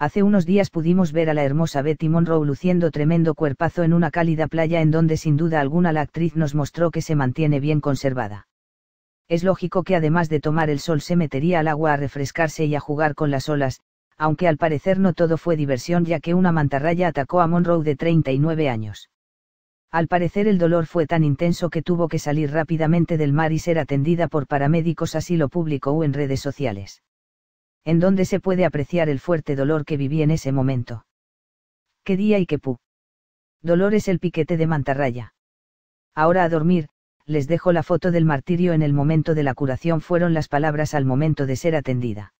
Hace unos días pudimos ver a la hermosa Betty Monroe luciendo tremendo cuerpazo en una cálida playa en donde sin duda alguna la actriz nos mostró que se mantiene bien conservada. Es lógico que además de tomar el sol se metería al agua a refrescarse y a jugar con las olas, aunque al parecer no todo fue diversión ya que una mantarraya atacó a Monroe de 39 años. Al parecer el dolor fue tan intenso que tuvo que salir rápidamente del mar y ser atendida por paramédicos así lo publicó en redes sociales en donde se puede apreciar el fuerte dolor que viví en ese momento. ¡Qué día y qué pu! Dolor es el piquete de mantarraya. Ahora a dormir, les dejo la foto del martirio en el momento de la curación fueron las palabras al momento de ser atendida.